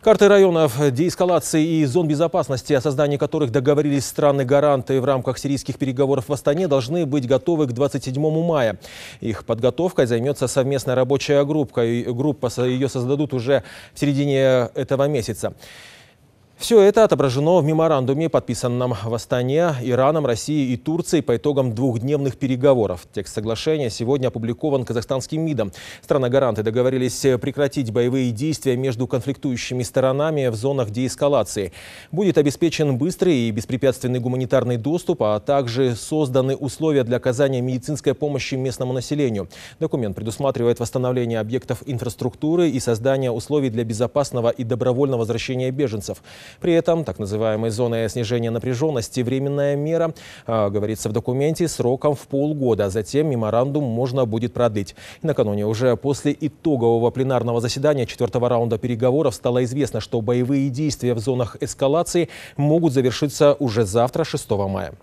Карты районов деэскалации и зон безопасности, о создании которых договорились страны-гаранты в рамках сирийских переговоров в Астане, должны быть готовы к 27 мая. Их подготовкой займется совместная рабочая группа. И группа ее создадут уже в середине этого месяца. Все это отображено в меморандуме, подписанном в Астане, Ираном, Россией и Турцией по итогам двухдневных переговоров. Текст соглашения сегодня опубликован казахстанским МИДом. Страны-гаранты договорились прекратить боевые действия между конфликтующими сторонами в зонах деэскалации. Будет обеспечен быстрый и беспрепятственный гуманитарный доступ, а также созданы условия для оказания медицинской помощи местному населению. Документ предусматривает восстановление объектов инфраструктуры и создание условий для безопасного и добровольного возвращения беженцев. При этом так называемой зоной снижения напряженности временная мера, а, говорится в документе, сроком в полгода. а Затем меморандум можно будет продлить. И накануне уже после итогового пленарного заседания четвертого раунда переговоров стало известно, что боевые действия в зонах эскалации могут завершиться уже завтра, 6 мая.